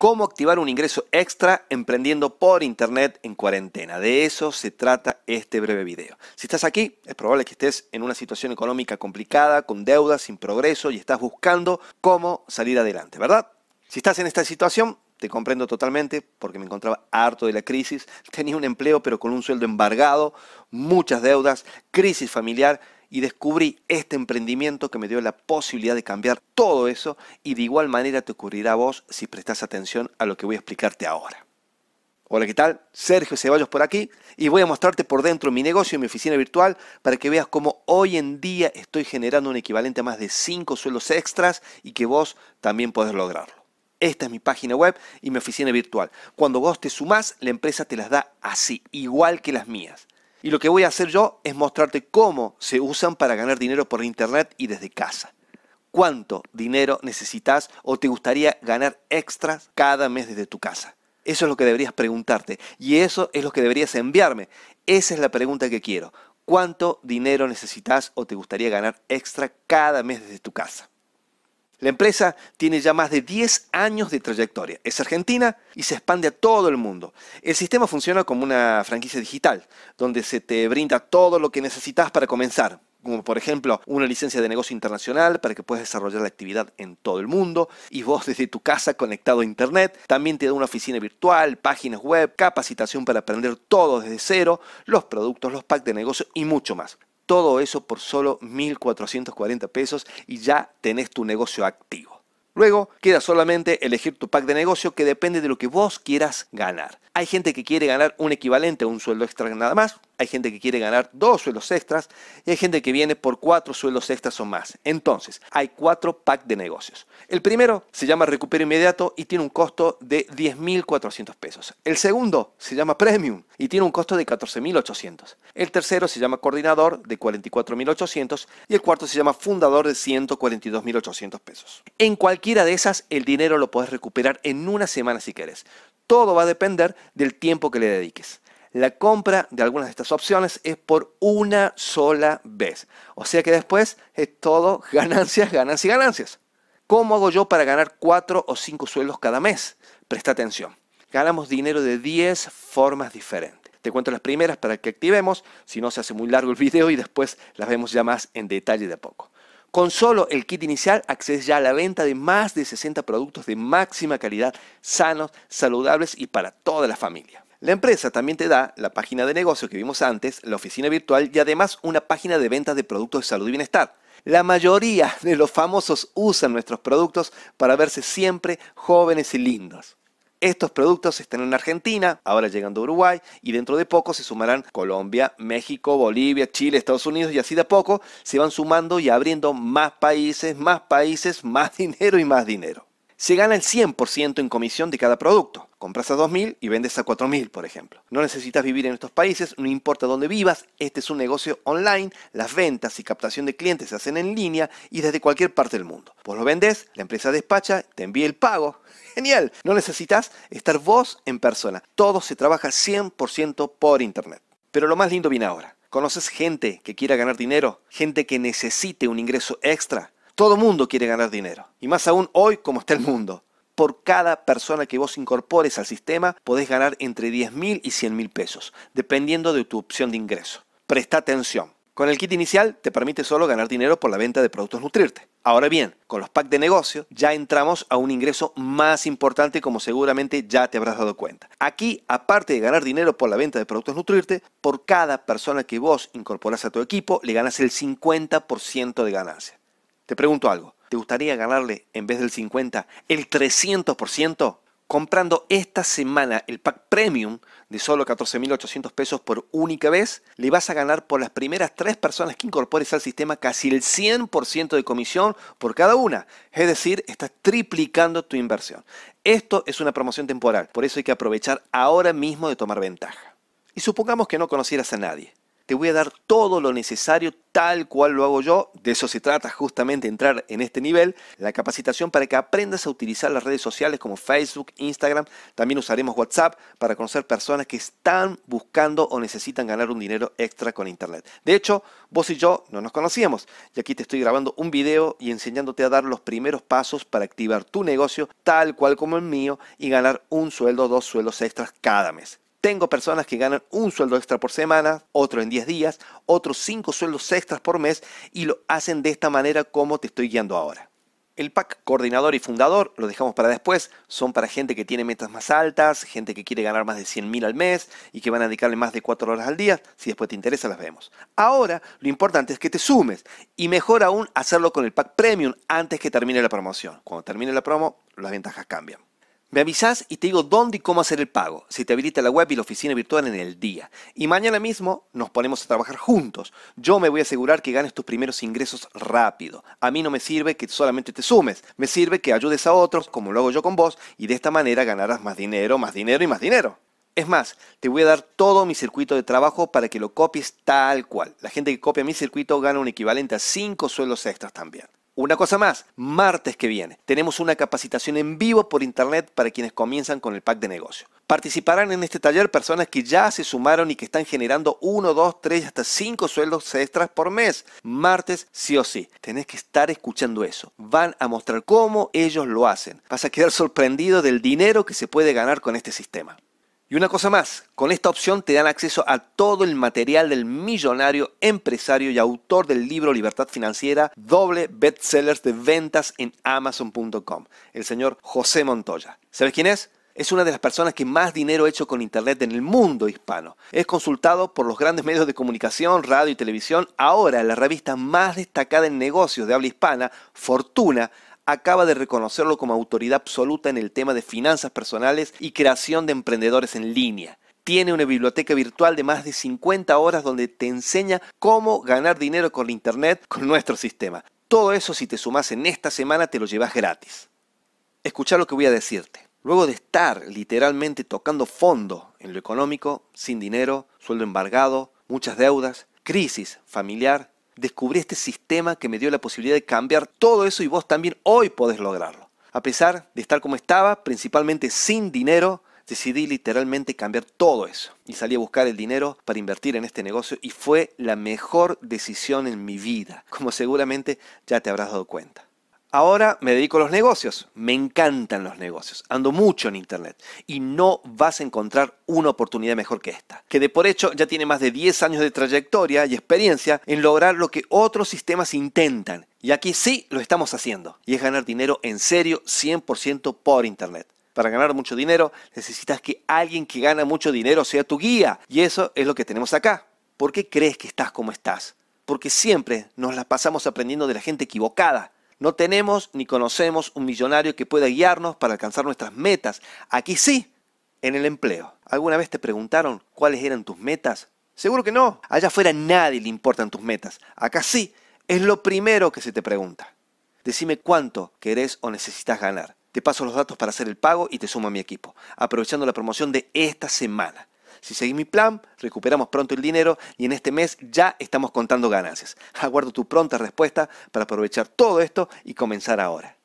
cómo activar un ingreso extra emprendiendo por internet en cuarentena. De eso se trata este breve video. Si estás aquí, es probable que estés en una situación económica complicada, con deudas, sin progreso y estás buscando cómo salir adelante, ¿verdad? Si estás en esta situación, te comprendo totalmente porque me encontraba harto de la crisis, tenía un empleo pero con un sueldo embargado, muchas deudas, crisis familiar y descubrí este emprendimiento que me dio la posibilidad de cambiar todo eso y de igual manera te ocurrirá a vos si prestas atención a lo que voy a explicarte ahora. Hola, ¿qué tal? Sergio Ceballos por aquí y voy a mostrarte por dentro mi negocio y mi oficina virtual para que veas cómo hoy en día estoy generando un equivalente a más de 5 suelos extras y que vos también podés lograrlo. Esta es mi página web y mi oficina virtual. Cuando vos te sumás, la empresa te las da así, igual que las mías. Y lo que voy a hacer yo es mostrarte cómo se usan para ganar dinero por internet y desde casa. ¿Cuánto dinero necesitas o te gustaría ganar extra cada mes desde tu casa? Eso es lo que deberías preguntarte y eso es lo que deberías enviarme. Esa es la pregunta que quiero. ¿Cuánto dinero necesitas o te gustaría ganar extra cada mes desde tu casa? La empresa tiene ya más de 10 años de trayectoria. Es argentina y se expande a todo el mundo. El sistema funciona como una franquicia digital, donde se te brinda todo lo que necesitas para comenzar, como por ejemplo una licencia de negocio internacional para que puedas desarrollar la actividad en todo el mundo y vos desde tu casa conectado a internet. También te da una oficina virtual, páginas web, capacitación para aprender todo desde cero, los productos, los packs de negocio y mucho más. Todo eso por solo 1.440 pesos y ya tenés tu negocio activo. Luego, queda solamente elegir tu pack de negocio que depende de lo que vos quieras ganar. Hay gente que quiere ganar un equivalente a un sueldo extra nada más, hay gente que quiere ganar dos sueldos extras y hay gente que viene por cuatro sueldos extras o más. Entonces, hay cuatro packs de negocios. El primero se llama recupero inmediato y tiene un costo de 10.400 pesos. El segundo se llama premium y tiene un costo de 14.800. El tercero se llama coordinador de 44.800 y el cuarto se llama fundador de 142.800 pesos. En cualquiera de esas, el dinero lo puedes recuperar en una semana si querés. Todo va a depender del tiempo que le dediques. La compra de algunas de estas opciones es por una sola vez. O sea que después es todo ganancias, ganancias y ganancias. ¿Cómo hago yo para ganar 4 o 5 sueldos cada mes? Presta atención. Ganamos dinero de 10 formas diferentes. Te cuento las primeras para que activemos, si no se hace muy largo el video y después las vemos ya más en detalle de a poco. Con solo el kit inicial accedes ya a la venta de más de 60 productos de máxima calidad, sanos, saludables y para toda la familia. La empresa también te da la página de negocio que vimos antes, la oficina virtual y además una página de ventas de productos de salud y bienestar. La mayoría de los famosos usan nuestros productos para verse siempre jóvenes y lindos. Estos productos están en Argentina, ahora llegando a Uruguay y dentro de poco se sumarán Colombia, México, Bolivia, Chile, Estados Unidos y así de a poco se van sumando y abriendo más países, más países, más dinero y más dinero. Se gana el 100% en comisión de cada producto. Compras a 2.000 y vendes a 4.000, por ejemplo. No necesitas vivir en estos países, no importa dónde vivas, este es un negocio online, las ventas y captación de clientes se hacen en línea y desde cualquier parte del mundo. Vos lo vendés, la empresa despacha, te envía el pago. Genial, no necesitas estar vos en persona. Todo se trabaja 100% por internet. Pero lo más lindo viene ahora. ¿Conoces gente que quiera ganar dinero? ¿Gente que necesite un ingreso extra? Todo mundo quiere ganar dinero. Y más aún hoy como está el mundo. Por cada persona que vos incorpores al sistema, podés ganar entre 10.000 mil y 100 mil pesos, dependiendo de tu opción de ingreso. Presta atención. Con el kit inicial te permite solo ganar dinero por la venta de productos Nutrirte. Ahora bien, con los packs de negocio ya entramos a un ingreso más importante como seguramente ya te habrás dado cuenta. Aquí, aparte de ganar dinero por la venta de productos Nutrirte, por cada persona que vos incorporas a tu equipo le ganas el 50% de ganancia. Te pregunto algo, ¿Te gustaría ganarle en vez del 50 el 300%? Comprando esta semana el pack premium de solo 14.800 pesos por única vez, le vas a ganar por las primeras tres personas que incorpores al sistema casi el 100% de comisión por cada una. Es decir, estás triplicando tu inversión. Esto es una promoción temporal, por eso hay que aprovechar ahora mismo de tomar ventaja. Y supongamos que no conocieras a nadie te voy a dar todo lo necesario tal cual lo hago yo. De eso se trata justamente entrar en este nivel. La capacitación para que aprendas a utilizar las redes sociales como Facebook, Instagram. También usaremos WhatsApp para conocer personas que están buscando o necesitan ganar un dinero extra con Internet. De hecho, vos y yo no nos conocíamos. Y aquí te estoy grabando un video y enseñándote a dar los primeros pasos para activar tu negocio tal cual como el mío y ganar un sueldo, dos sueldos extras cada mes. Tengo personas que ganan un sueldo extra por semana, otro en 10 días, otros 5 sueldos extras por mes y lo hacen de esta manera como te estoy guiando ahora. El pack coordinador y fundador lo dejamos para después. Son para gente que tiene metas más altas, gente que quiere ganar más de 100 mil al mes y que van a dedicarle más de 4 horas al día. Si después te interesa, las vemos. Ahora, lo importante es que te sumes y mejor aún hacerlo con el pack premium antes que termine la promoción. Cuando termine la promo, las ventajas cambian. Me avisas y te digo dónde y cómo hacer el pago. si te habilita la web y la oficina virtual en el día. Y mañana mismo nos ponemos a trabajar juntos. Yo me voy a asegurar que ganes tus primeros ingresos rápido. A mí no me sirve que solamente te sumes. Me sirve que ayudes a otros, como lo hago yo con vos, y de esta manera ganarás más dinero, más dinero y más dinero. Es más, te voy a dar todo mi circuito de trabajo para que lo copies tal cual. La gente que copia mi circuito gana un equivalente a 5 sueldos extras también. Una cosa más, martes que viene tenemos una capacitación en vivo por internet para quienes comienzan con el pack de negocio. Participarán en este taller personas que ya se sumaron y que están generando 1, 2, 3, hasta 5 sueldos extras por mes. Martes sí o sí. Tenés que estar escuchando eso. Van a mostrar cómo ellos lo hacen. Vas a quedar sorprendido del dinero que se puede ganar con este sistema. Y una cosa más, con esta opción te dan acceso a todo el material del millonario, empresario y autor del libro Libertad Financiera, doble bestsellers de ventas en amazon.com, el señor José Montoya. ¿Sabes quién es? Es una de las personas que más dinero ha hecho con Internet en el mundo hispano. Es consultado por los grandes medios de comunicación, radio y televisión. Ahora, la revista más destacada en negocios de habla hispana, Fortuna, acaba de reconocerlo como autoridad absoluta en el tema de finanzas personales y creación de emprendedores en línea. Tiene una biblioteca virtual de más de 50 horas donde te enseña cómo ganar dinero con Internet con nuestro sistema. Todo eso si te sumas en esta semana te lo llevas gratis. Escucha lo que voy a decirte. Luego de estar literalmente tocando fondo en lo económico, sin dinero, sueldo embargado, muchas deudas, crisis familiar, descubrí este sistema que me dio la posibilidad de cambiar todo eso y vos también hoy podés lograrlo. A pesar de estar como estaba, principalmente sin dinero, decidí literalmente cambiar todo eso y salí a buscar el dinero para invertir en este negocio y fue la mejor decisión en mi vida, como seguramente ya te habrás dado cuenta. Ahora me dedico a los negocios, me encantan los negocios, ando mucho en Internet y no vas a encontrar una oportunidad mejor que esta, que de por hecho ya tiene más de 10 años de trayectoria y experiencia en lograr lo que otros sistemas intentan. Y aquí sí lo estamos haciendo, y es ganar dinero en serio 100% por Internet. Para ganar mucho dinero necesitas que alguien que gana mucho dinero sea tu guía, y eso es lo que tenemos acá. ¿Por qué crees que estás como estás? Porque siempre nos las pasamos aprendiendo de la gente equivocada no tenemos ni conocemos un millonario que pueda guiarnos para alcanzar nuestras metas. Aquí sí, en el empleo. ¿Alguna vez te preguntaron cuáles eran tus metas? Seguro que no. Allá afuera nadie le importan tus metas. Acá sí, es lo primero que se te pregunta. Decime cuánto querés o necesitas ganar. Te paso los datos para hacer el pago y te sumo a mi equipo, aprovechando la promoción de esta semana. Si seguís mi plan, recuperamos pronto el dinero y en este mes ya estamos contando ganancias. Aguardo tu pronta respuesta para aprovechar todo esto y comenzar ahora.